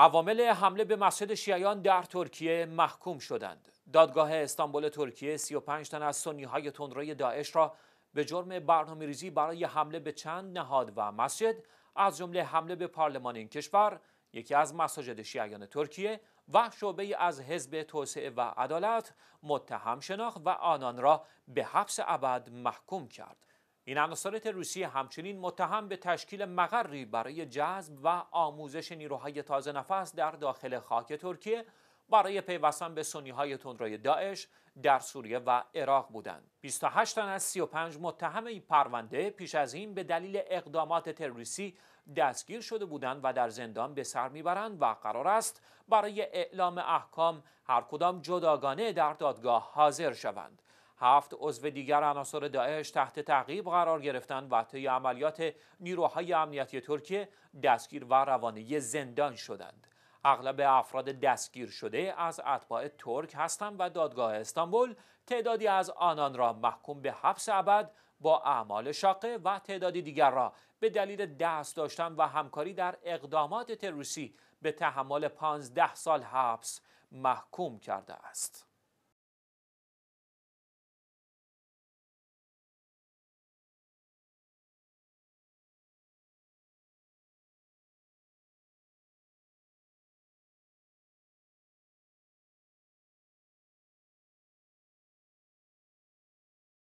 عوامل حمله به مسجد شیعیان در ترکیه محکوم شدند. دادگاه استانبول ترکیه 35 تن از سنی های تندروی داعش را به جرم برنامه ریزی برای حمله به چند نهاد و مسجد از جمله حمله به پارلمان این کشور، یکی از مساجد شیعیان ترکیه و شعبه از حزب توسعه و عدالت متهم شناخت و آنان را به حبس ابد محکوم کرد. این انصارت روسیه همچنین متهم به تشکیل مقری برای جذب و آموزش نیروهای تازه نفس در داخل خاک ترکیه برای پیوستن به سنی های تندروی داعش در سوریه و عراق بودند. 28 تن از 35 متهم این پرونده پیش از این به دلیل اقدامات تروریستی دستگیر شده بودند و در زندان به سر میبرند و قرار است برای اعلام احکام هر کدام جداگانه در دادگاه حاضر شوند. هفت عضو دیگر عناصر داعش تحت تعقیب قرار گرفتند و طی عملیات نیروهای امنیتی ترکیه دستگیر و روانه زندان شدند اغلب افراد دستگیر شده از اتباع ترک هستند و دادگاه استانبول تعدادی از آنان را محکوم به حبس ابد با اعمال شاقه و تعدادی دیگر را به دلیل دست داشتن و همکاری در اقدامات تروریستی به تحمل 15 سال حبس محکوم کرده است.